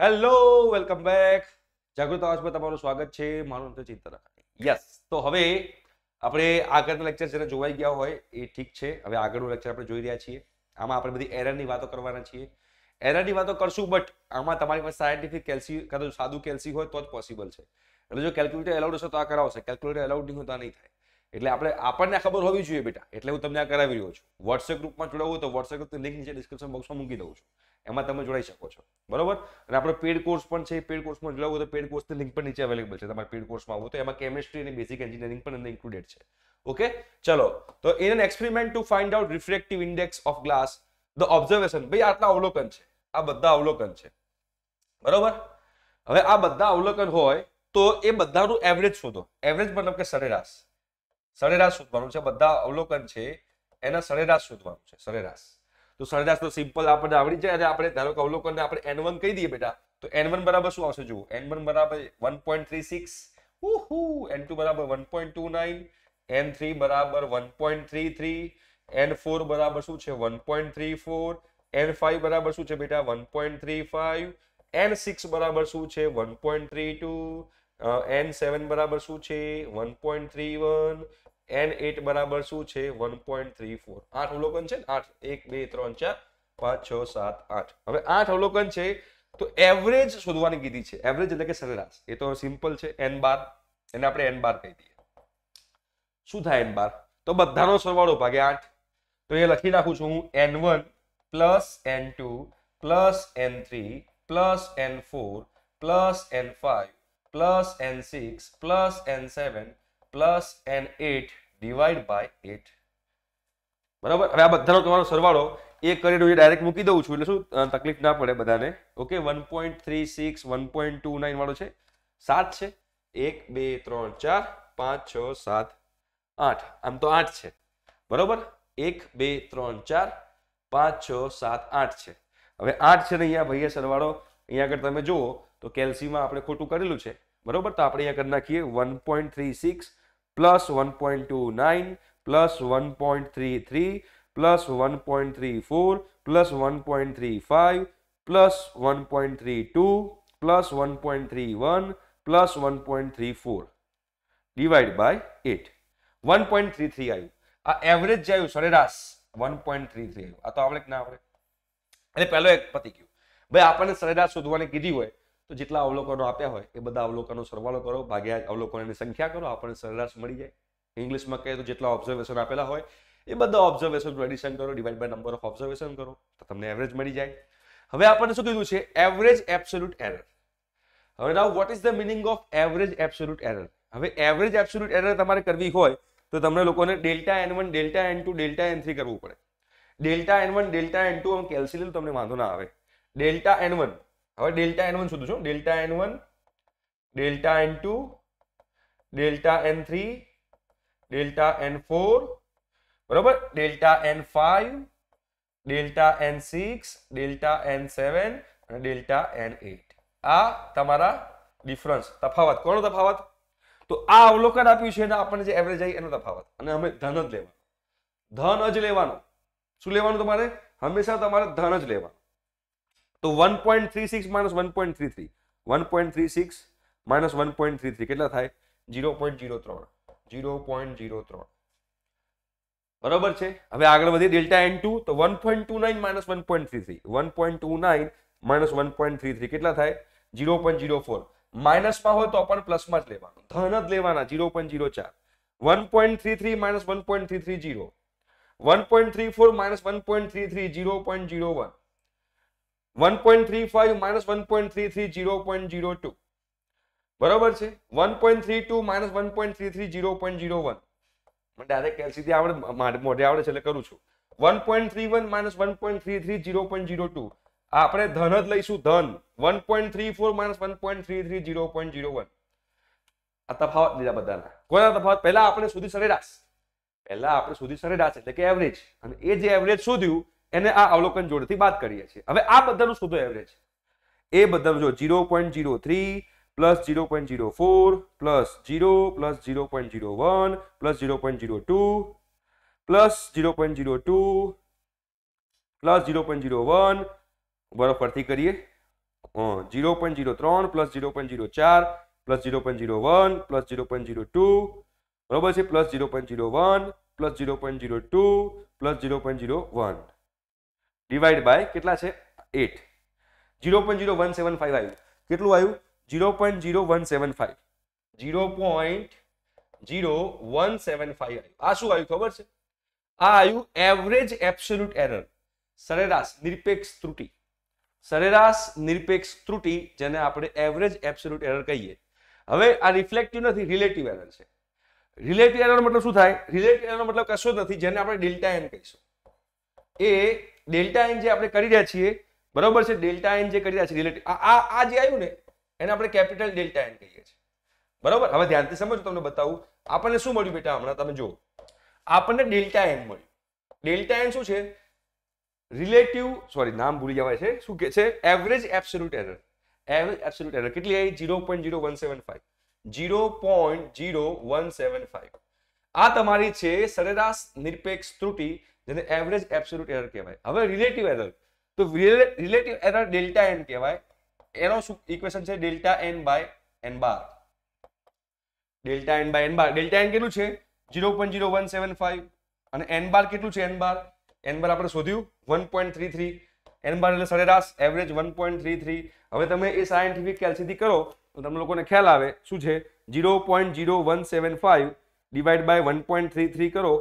hello welcome back જાગૃત અવાજમાં તમારું સ્વાગત છે મારું નામ ચિંતન યસ તો હવે આપણે આગળનું લેક્ચર જેને જોવાઈ ગયા હોય એ ઠીક છે હવે આગળનું લેક્ચર આપણે જોઈ રહ્યા છીએ આમાં આપણે બધી એરરની વાતો કરવાના છીએ એરરની વાતો કરશું બટ આમાં તમારી પાસે સાયન્ટિફિક કેલ્સી કાં તો સાદું કેલ્સી હોય તો જ પોસિબલ છે એટલે જો કેલ્ક્યુલેટર એલાઉડ હશે તો આ કરાવશે કેલ્ક્યુલેટર એલાઉડ નહીં હોતા નહીં થાય એટલે આપણે આપણને ખબર હોવી જોઈએ બેટા એટલે હું તમને આ કરાવી રહ્યો છું વોટ્સએપ ગ્રુપમાં જોડાવું તો વોટ્સએપ ગ્રુપની લિંક નીચે ડિસ્ક્રિપ્શન બોક્સમાં મૂકી દઉં છું એમાં તમે જોડાઈ શકો છો બરોબર અને આપણો પેડ કોર્સ પણ છે પેડ કોર્સમાં જોડાવું તો પેડ કોર્સની લિંક પણ નીચે અવેલેબલ છે તમારે પેડ કોર્સમાં આવવું તો એમાં કેમિસ્ટ્રી અને બેઝિક એન્જિનિયરિંગ પણ અંદર ઇન્ક્લુડેડ છે ઓકે ચલો તો in an experiment to find out refractive index of glass the observation ભાઈ આટલા અવલોકન છે આ બધા અવલોકન છે બરોબર હવે આ બધા અવલોકન હોય તો એ બધાનું એવરેજ શોધો એવરેજ મતલબ કે સરેરાશ સરેરાશ શોધવાનું છે બધા અવલોકન છે એના સરેરાશ શોધવાનું છે સરેરાશ તો સરેરાશ તો સિમ્પલ આપણને આવડી જાય અને આપણે ધારો કે અવલોકનને આપણે એન વન કહી દઈએ બેટા તો એન વન બરાબર શું આવશે જુઓ એન વન બરાબર વન પોઈન્ટ થ્રી સિક્સ ઉહુ એન ટુ બરાબર one point two nine N three બરાબર one point three three N four બરાબર શું છે one point three four N five બરાબર શું છે બેટા one point three five N six બરાબર શું છે one point three two N seven બરાબર શું છે one point three one N eight બરાબર શું છે વન પોઈન્ટ થ્રી ફોર આઠ અવલોકન છે આઠ એક બે ત્રણ ચાર પાંચ છ સાત આઠ હવે આઠ અવલોકન છે તો એવરેજ શોધવાની કીધી છે એવરેજ એટલે કે સરેરાશ એ તો સિમ્પલ છે એન બાર એને આપણે એન બાર કહી દઈએ શું થાય એન બાર તો બધાનો સરવાળો ભાગે આઠ તો એ લખી નાખું છું હું N one plus N two plus N three plus N four plus N five plus N six plus N seven plus N eight divide by eight બરાબર હવે આ બધાનો તમારો સરવાળો એક કરીને હું ડાયરેક્ટ મૂકી દઉં છું એટલે શું તકલીફ ના પડે બધાને okay one point three six one point two nine વાળો છે સાત છે એક બે ત્રણ ચાર પાંચ છ સાત આઠ આમ તો આઠ છે બરાબર એક બે ત્રણ ચાર પાંચ છ સાત આઠ છે હવે આઠ છે ને અહીંયા ભાઈએ સરવાળો અહીંયા આગળ તમે જુઓ તો કેલ્સીમાં આપણે ખોટું કરેલું છે બરાબર તો આપણે અહીંયા કરી નાખીએ one point three six plus one point two nine plus one point three three plus one point three four plus one point three five plus one point three two plus one point three one plus one point three four divide by eight one point three three આવ્યું આ average જે આવ્યું સરેરાશ one point three three આવ્યું આ તો આવડે કે ના આવડે એટલે પહેલો એક પતી ગયું ભાઈ આપણને સરેરાશ શોધવાની કીધી હોય તો જેટલા અવલોકનો આપ્યા હોય એ બધા અવલોકનો સરવાળો કરો ભાગ્યા અવલોકનોની સંખ્યા કરો આપણને સરેરાશ મળી જાય ઇંગ્લિશમાં કહીએ તો જેટલા ઓબ્ઝર્વેશન આપેલા હોય એ બધા ઓબ્ઝર્વેશન એડિશન કરો divide by number of observation કરો તો તમને એવરેજ મળી જાય હવે આપણને શું કીધું છે એવરેજ એબ્સોલ્યુટ એરર હવે now what is the meaning of average absolute error હવે એવરેજ એબ્સોલ્યુટ એરર તમારે કરવી હોય તો તમને લોકોને delta N one delta N two delta N three કરવું પડે delta N one delta N two આમ કેલ્સી તમને વાંધો ના આવે ડેલ્ટા એન વન હવે ડેલ્ટા એન વન શોધું છું delta N one delta N two delta N three delta N four બરોબર delta N five delta N six delta N seven અને ડેલ્ટા એન એટ આ તમારા ડિફરન્સ તફાવત કોનો તફાવત તો આ અવલોકન આપ્યું છે અને આપણને જે એવરેજ આવી એનો તફાવત અને અમે ધન જ લેવાનું ધન જ લેવાનું શું લેવાનું તમારે હંમેશા તમારે ધન જ લેવાનું તો one point three six minus one point three three one point three six minus one point three three કેટલા થાય જીરો પોઈન્ટ જીરો ત્રણ જીરો પોઈન્ટ જીરો ત્રણ બરાબર છે હવે આગળ વધી ડેલ્ટા એન ટુ તો one point two nine minus one point three three one point two nine minus one point three three કેટલા થાય જીરો પોઈન્ટ જીરો ફોર માઇનસમાં હોય તો પણ પ્લસ માં જ લેવાનું ધન જ લેવાના જીરો પોઈન્ટ જીરો ચાર one point three three minus one point three three zero one point three four minus one point three three zero point zero one 1.35 માઇનસ 1.33 0.02 બરાબર છે 1.32 માઇનસ 1.33 0.01 મને ડાયરેક્ટ એલસીડી આવડે મોઢે આવડે છે એટલે કરું છું 1.31 માઇનસ 1.33 0.02 આપણે ધન જ લઈશું ધન 1.34 માઇનસ 1.33 0.01 આ તફાવત લીધા બધાના કોના તફાવત પહેલા આપણે સુધી સરેરાશ પહેલા આપણે સુધી સરેરાશ એટલે કે એવરેજ અને એ જે એવરેજ શોધ્યું એને આ અવલોકન જોડથી બાદ કરીએ છીએ હવે આ બધાનું શુદ્ધ એવરેજ એ બધાનું જો zero point zero three plus zero point zero four plus zero plus zero point zero one plus zero point zero two plus zero point zero two plus zero point zero one બરોબરથી કરીએ zero point zero ત્રણ plus zero point zero ચાર plus zero point zero one plus zero point zero two બરોબર છે plus zero point zero one plus zero point zero two plus zero point zero one divide by કેટલા છે eight zero point zero one seven five આવ્યું કેટલું આવ્યું zero point zero one seven five zero point zero one seven five આવ્યું આ શું આવ્યું ખબર છે આ આવ્યું એવરેજ એબ્સોલ્યુટ એરર સરેરાશ નિરપેક્ષ ત્રુટિ સરેરાશ નિરપેક્ષ ત્રુટિ જેને આપણે એવરેજ એબ્સોલ્યુટ એરર કહીએ હવે આ રિફ્લેક્ટિવ નથી રિલેટિવ એરર છે રિલેટિવ એરર મતલબ શું થાય રિલેટિવ એરર મતલબ કશો જ નથી જેને આપણે ડેલ્ટા એન કહીશું એ ડેલ્ટા એન જે આપણે કરી રહ્યા છીએ બરોબર છે ડેલ્ટા એન જે કરી રહ્યા છીએ રિલેટિવ આ આ જે આવ્યું ને એને આપણે કેપિટલ ડેલ્ટા એન કહીએ છીએ બરોબર હવે ધ્યાનથી સમજો તમને બતાવું આપણને શું મળ્યું બેટા હમણાં તમે જુઓ આપણને ડેલ્ટા એન મળ્યું ડેલ્ટા એન શું છે રિલેટિવ સોરી નામ ભૂલી જવાય છે શું કે છે average absolute error average absolute error કેટલી આવી zero point zero one seven five zero point zero one seven five આ તમારી છે સરેરાશ નિરપેક્ષ ત્રુટી જેને એવરેજ એબ્સોલ્યુટ એરર કહેવાય હવે રિલેટિવ એરર તો રિલેટિવ એરર ડેલ્ટા એન કહેવાય એનો શું ઇક્વેશન છે delta N by N bar delta N by N bar delta N કેટલું છે zero point zero one seven five અને એન બાર કેટલું છે એન બાર એન બાર આપણે શોધ્યું one point three three N bar એટલે સરેરાશ average one point three three હવે તમે એ સાયન્ટિફિક કેલ્સીથી કરો તો તમને લોકોને ખ્યાલ આવે શું છે zero point zero one seven five divide by one point three three કરો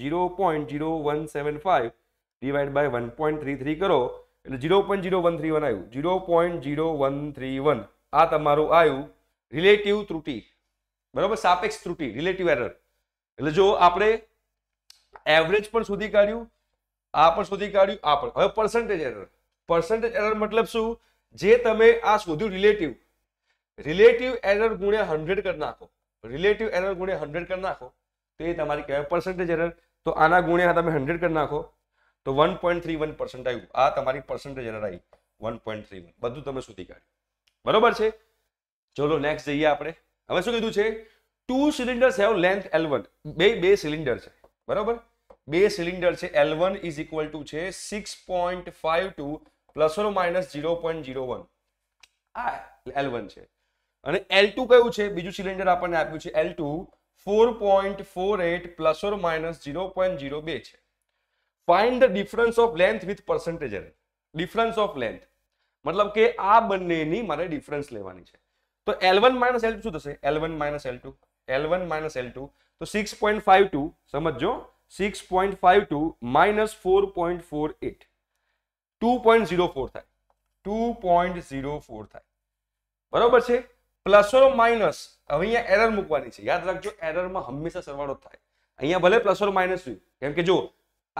zero point zero one seven five divide by one point three three કરો એટલે zero point zero one three one આવ્યું zero point zero one three one આ તમારું આવ્યું relative ત્રુટિ બરાબર સાપેક્ષ ત્રુટિ relative error એટલે જો આપણે એવરેજ પણ શોધી કાઢ્યું આ પણ શોધી કાઢ્યું આ પણ હવે પર્સન્ટેજ એરર પર્સન્ટેજ એરર મતલબ શું જે તમે આ શોધ્યું રિલેટિવ રિલેટિવ એરર ગુણ્યા હંડ્રેડ કરી નાખો રિલેટિવ એરર ગુણ્યા હંડ્રેડ કરી નાખો તો એ તમારી કહેવાય પર્સન્ટેજ એરર તો આના ગુણ્યા તમે હંડ્રેડ કરી નાખો તો one point three one percent આવ્યું આ તમારી પર્સન્ટેજ એરર આવી વન પોઈન્ટ થ્રી વન બધું તમે શોધી કાઢ્યું બરોબર છે ચલો નેક્સ્ટ જઈએ આપણે હવે શું કીધું છે two cylinders have length L બે બે સિલિન્ડર છે બરોબર બે સિલિન્ડર છે L one is equal to છે six point five two plus or minus zero point zero one આ એલ વન છે અને એલ ટુ કયું છે બીજું સિલિન્ડર આપણને આપ્યું છે L two four point four eight plus or minus zero point zero બે છે find the difference of length with percentage difference of length મતલબ કે આ બંનેની મારે ડિફરન્સ લેવાની છે તો એલ વન માઇનસ શું થશે L one minus L two L one minus two તો સિક્સ પોઈન્ટ ફાઇવ ટુ સમજો six point five two minus four point four eight two point zero four થાય ટુ પોઈન્ટ ઝીરો ફોર થાય બરાબર છે plus or minus હવે અહીંયા error મૂકવાની છે યાદ રાખજો એરરમાં હંમેશા સરવાળો થાય અહીંયા ભલે પ્લસ ઓર માઇનસ રહ્યું કેમ કે જો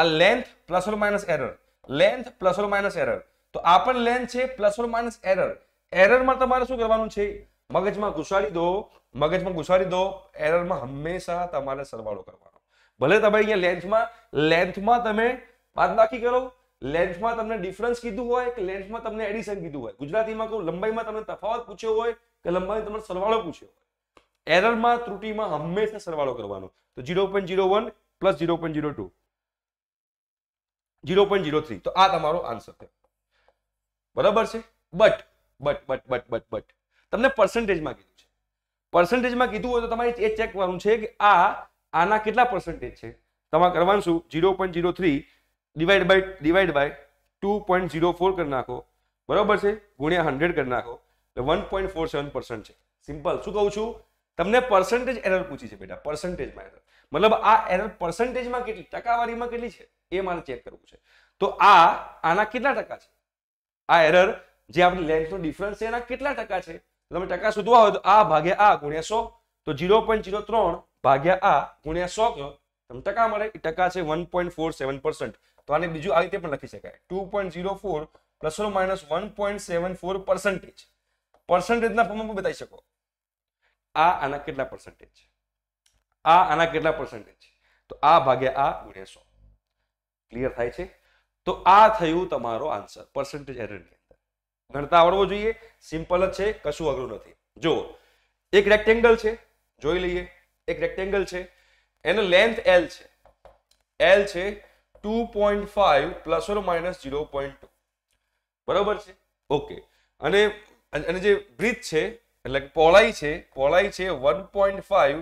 આ length plus or minus error length plus or minus error તો આ પણ લેન્થ છે પ્લસ ઓર માઇનસ એરર એરરમાં તમારે શું કરવાનું છે મગજમાં ઘુસાડી દો મગજમાં ઘુસાડી દો એરરમાં હંમેશા તમારે સરવાળો કરવાનો ભલે તમે અહીંયા લેન્થમાં લેન્થમાં તમે બાકી કરો લેન્થમાં તમને ડિફરન્સ કીધું હોય કે લેન્થમાં તમને એડિશન કીધું હોય ગુજરાતીમાં કહું લંબાઈમાં તમને તફાવત પૂછ્યો હોય કે લંબાઈ તમારો સરવાળો પૂછ્યો એરરમાં ત્રુટીમાં હંમેશા સરવાળો કરવાનો તો zero point zero one plus zero point zero two zero point zero three તો આ તમારો આન્સર છે બરાબર છે but but but but but but તમને પર્સન્ટેજમાં કીધું છે પર્સન્ટેજમાં કીધું હોય તો તમારે એ ચેક કરવાનું છે કે આ આના કેટલા પર્સન્ટેજ છે તમારે કરવાનું શું zero point zero three divide by divide by two point zero four કરી નાખો બરાબર છે ગુણ્યા હંડ્રેડ કરી નાખો one point four seven percent છે સિમ્પલ શું કહું છું તમને પર્સન્ટેજ એરર પૂછી છે બેટા પર્સન્ટેજમાં એરર મતલબ આ એરર પર્સન્ટેજમાં કેટલી ટકાવારીમાં કેટલી છે એ મારે ચેક કરવું છે તો આ આના કેટલા ટકા છે આ એરર જે આપણી લેન્થનો ડિફરન્સ છે એના કેટલા ટકા છે તમે ટકા શોધવા હોય તો આ ભાગ્યા આ ગુણ્યા સો તો ઝીરો પોઈન્ટ ઝીરો ત્રણ ભાગ્યા આ ગુણ્યા સો કહો તમને ટકા મળે એ ટકા છે one point four seven percent તો આને બીજું આ રીતે પણ લખી શકાય two point zero four plus minus one point seven four percentage પર્સન્ટેજના ફોર્મમાં બતાવી શકો આ આના કેટલા પર્સન્ટેજ આ આના કેટલા પર્સન્ટેજ તો આ ભાગ્યા આ ગુણ્યા સો ક્લિયર થાય છે તો આ થયું તમારો આન્સર પર્સન્ટેજ એરરની અંદર ગણતા આવડવો જોઈએ સિમ્પલ જ છે કશું અઘરું નથી જુઓ એક રેક્ટેંગલ છે જોઈ લઈએ એક રેક્ટેંગલ છે એનો લેન્થ એલ છે એલ છે two point five plus or minus zero point two બરોબર છે ઓકે અને અને જે બ્રીથ છે એટલે કે પહોળાઈ છે પહોળાઈ છે one point five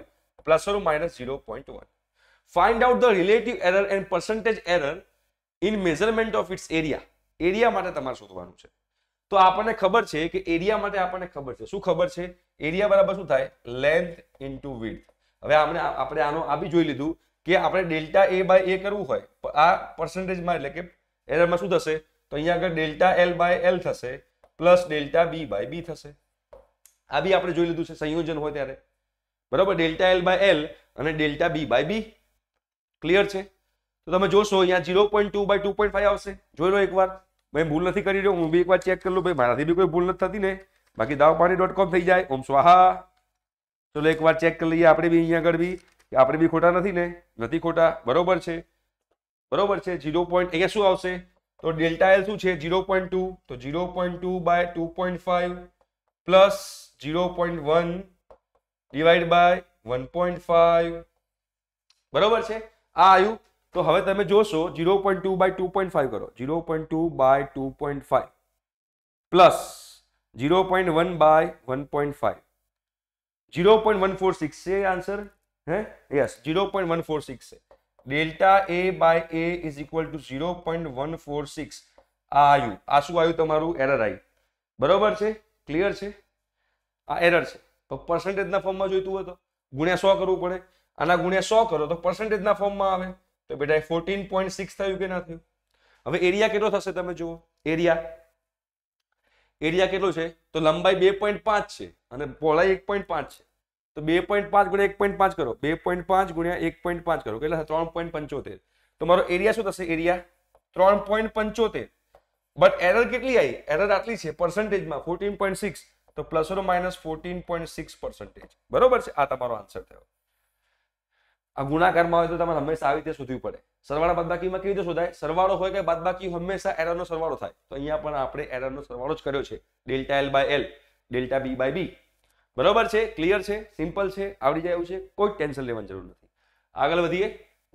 plus or minus zero point one find out the relative error and percentage error in measurement of its area area માટે તમારે શોધવાનું છે તો આપણને ખબર છે કે એરિયા માટે આપણને ખબર છે શું ખબર છે એરિયા બરાબર શું થાય લેન્થ ઇન્ટુ વિથ હવે આપણે આપણે આનો આ બી જોઈ લીધું કે આપણે ડેલ્ટા એ બાય એ કરવું હોય આ પર્સન્ટેજમાં એટલે કે એરરમાં શું થશે તો અહીંયા આગળ ડેલ્ટા એલ બાય એલ થશે plus delta B by B થશે આ બી આપણે જોઈ લીધું છે સંયોજન હોય ત્યારે બરાબર ડેલ્ટા એલ બાય એલ અને delta B by B clear છે તો તમે જોશો અહીંયા zero point two by two point five આવશે જોઈ લો એક વાર મેં ભૂલ નથી કરી રહ્યો હું બી એકવાર ચેક કરી લઉં ભાઈ મારાથી બી કોઈ ભૂલ નથી થતી ને બાકી દાવપાણી ડોટ કોમ થઈ જાય ઓમ સ્વાહા ચલો એકવાર ચેક કરી લઈએ આપણે બી અહીંયા આગળ બી આપણે બી ખોટા નથી ને નથી ખોટા બરોબર છે બરોબર છે ઝીરો પોઈન્ટ અહીંયા શું આવશે તો ડેલ્ટા એલ શું છે ઝીરો પોઈન્ટ ટુ તો zero point two by two point five plus zero point one divide by one point five બરોબર છે આ આવ્યું તો હવે તમે જોશો zero point two by two point five કરો zero point two by two point five plus zero point one by one point five zero point one four six છે આન્સર હે yes zero point one four six છે delta A by A is equal to zero point one four six આ આવ્યું આ શું આવ્યું તમારું error આવી બરોબર છે ક્લિયર છે આ એરર છે તો પર્સન્ટેજના ફોર્મમાં જોઈતું હોય તો ગુણ્યા સો કરવું પડે આના ગુણ્યા સો કરો તો પર્સન્ટેજના ફોર્મમાં આવે તો બેટા ફોર્ટીન પોઈન્ટ સિક્સ થયું કે ના થયું હવે એરિયા કેટલો થશે તમે જુઓ એરિયા એરિયા કેટલો છે તો લંબાઈ બે પોઈન્ટ પાંચ છે અને પહોળાઈ એક પોઈન્ટ પાંચ છે તો બે પોઈન્ટ પાંચ ગુણ્યા એક પોઈન્ટ પાંચ કરો બે પોઈન્ટ પાંચ ગુણ્યા એક પોઈન્ટ પાંચ કરો કેટલા ત્રણ પોઈન્ટ પંચોતેર તમારો એરિયા શું થશે એરિયા ત્રણ પોઈન્ટ પંચોતેર બટ એરર કેટલી આવી એરર આટલી છે પર્સન્ટેજમાં ફોર્ટીન પોઈન્ટ સિક્સ તો plus or minus fourteen point six percentage બરોબર છે આ તમારો આન્સર થયો આ ગુણાકારમાં હોય તો તમારે હંમેશા આવી રીતે શોધવી પડે સરવાળા બાદબાકીમાં કેવી રીતે શોધાય સરવાળો હોય કે બાદબાકી હંમેશા એરરનો સરવાળો થાય તો અહીંયા પણ આપણે એરરનો સરવાળો જ કર્યો છે delta L by L delta B by B બરાબર છે ક્લિયર છે સિમ્પલ છે આવડી જાય એવું છે કોઈ ટેન્શન લેવાની જરૂર નથી આગળ વધીએ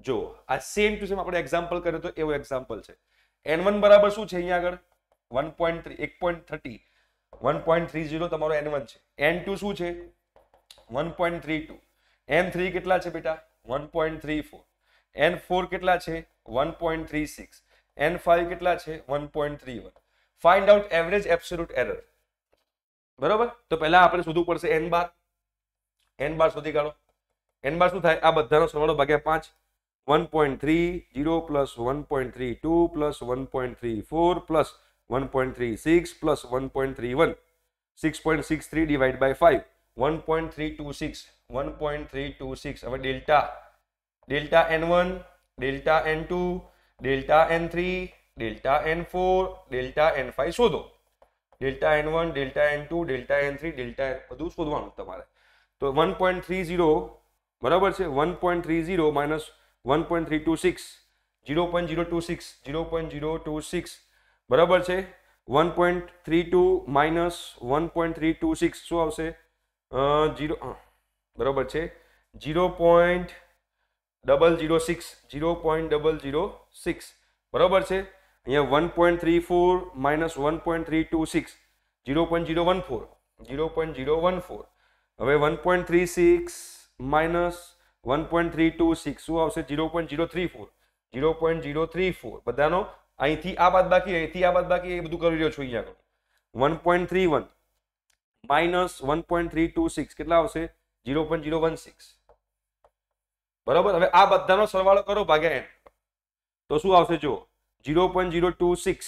જો આ સેમ ટુ સેમ આપણે એક્ઝામ્પલ કર્યો તો એવો એક્ઝામ્પલ છે એન વન બરાબર શું છે અહીંયા આગળ વન પોઈન્ટ થ્રી એક point thirty one point three zero તમારો એન વન છે એન ટુ શું છે one point three two N three કેટલા છે બેટા one point three four N four કેટલા છે one point three six N five કેટલા છે one point three one find out average absolute error બરોબર તો પહેલા આપણે શોધવું પડશે એન બાર એન બાર શોધી કાઢો એન બાર શું થાય આ બધાનો સરવાળો ભાગ્યા પાંચ one point three zero plus one point three two plus one point three four plus one point three six plus one point three one six point six three divide by five one point three two six one point three two six હવે delta delta N one delta N two delta N three delta N four delta N five શોધો delta N one delta N two delta N three delta N બધું શોધવાનું તમારે તો one point three zero બરાબર છે one point three zero minus one point three two six zero point zero two six zero point zero two six બરાબર છે one point three two minus one point three two six શું આવશે zero બરાબર છે zero point double zero six zero point double zero six બરાબર છે અહીંયા one point three four minus one point three two six zero point zero one four zero point zero one four હવે one point three six minus one point three two six શું આવશે zero point zero three four zero point zero three four બધાનો અહીંથી આ બાદ બાકી અહીંથી આ બાદ બાકી એ બધું કરી રહ્યો છું અહીંયા આગળ one point three one minus one point three two six કેટલા આવશે zero point zero one six બરાબર હવે આ બધાનો સરવાળો કરો ભાગ્યા એન તો શું આવશે જુઓ zero point zero two six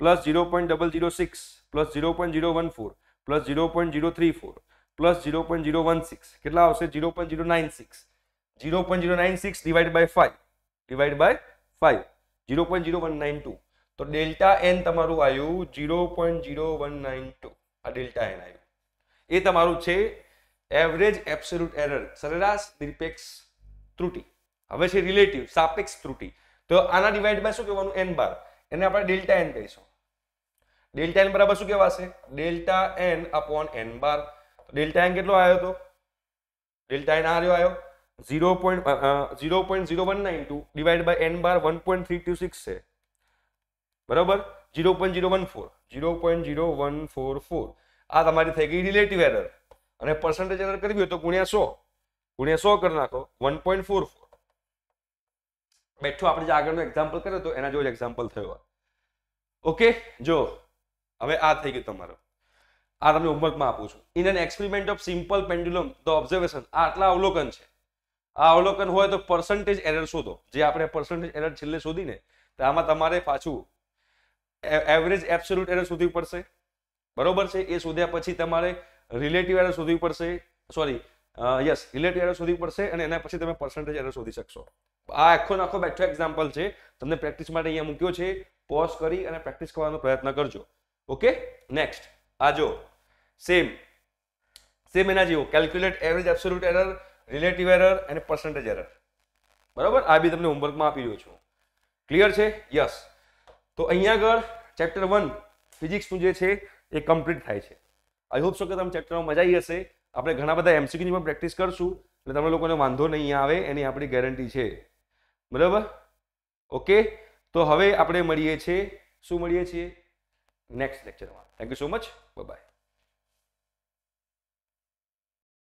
plus zero point double zero six plus zero point zero one four plus zero point zero three four plus zero point zero one six કેટલા આવશે zero point zero nine six zero point zero nine six divide by five divide by five zero point zero one nine two તો delta N તમારું આવ્યું zero point zero one nine two આ delta N આવ્યું એ તમારું છે average absolute error સરેરાશ નિરપેક્ષ ત્રુટી હવે છે રિલેટિવ સાપેક્ષ ત્રુટી તો આના ડિવાઈડ બાય શું કહેવાનું એન બાર એને આપણે ડેલ્ટા એન કહીશું ડેલ્ટા એન બરાબર શું કહેવાશે delta N upon N bar delta N કેટલો આવ્યો હતો ડેલ્ટા એન આ રહ્યો આવ્યો zero point zero point zero one nine two divide by N bar one point three two six છે બરાબર zero point zero one four zero point zero one four four આ તમારી થઈ ગઈ રિલેટિવ એરર અને પર્સન્ટેજ એરર કરવી હોય તો ગુણ્યા સો ગુણ્યા સો કરી નાખો વન પોઈન્ટ ફોર ફોર બેઠો આપણે જે આગળનું એક્ઝામ્પલ કર્યો તો એના જેવો જ એક્ઝામ્પલ થયો ઓકે જો હવે આ થઈ ગયું તમારો આ તમને ઉમરમાં આપું છું in an experiment of simple pendulum the observation આટલા અવલોકન છે આ અવલોકન હોય તો પર્સન્ટેજ એરર શોધો જે આપણે પર્સન્ટેજ એરર છેલ્લે શોધીને તો આમાં તમારે પાછું એવરેજ એબ્સોલ્યુટ એરર શોધવી પડશે બરોબર છે એ શોધ્યા પછી તમારે રિલેટિવ એરર શોધવી પડશે સોરી યસ રિલેટિવ એરર શોધવી પડશે અને એના પછી તમે પર્સન્ટેજ એરર શોધી શકશો આ આખો નાખો બેઠો એક્ઝામ્પલ છે તમને પ્રેક્ટિસ માટે અહીંયા મૂક્યો છે પોઝ કરી અને પ્રેક્ટિસ કરવાનો પ્રયત્ન કરજો ઓકે નેક્સ્ટ આ જો સેમ સેમ એના જેવો calculate average absolute error relative error અને પર્સન્ટેજ એરર બરાબર આ બી તમને હોમવર્કમાં આપી રહ્યો છું ક્લિયર છે યસ તો અહીંયા આગળ ચેપ્ટર વન ફિઝિક્સનું જે છે એ કમ્પ્લીટ થાય છે આઈ હોપ સો કે તમે ચેપ્ટરમાં મજા આવી હશે આપણે ઘણા બધા એમસીક્યુની પણ પ્રેક્ટિસ કરશું એટલે તમને લોકોને વાંધો નહીં આવે એની આપણી ગેરંટી છે બરાબર ઓકે તો હવે આપણે મળીએ છીએ શું મળીએ છીએ નેક્સ્ટ લેક્ચરમાં thank you so much by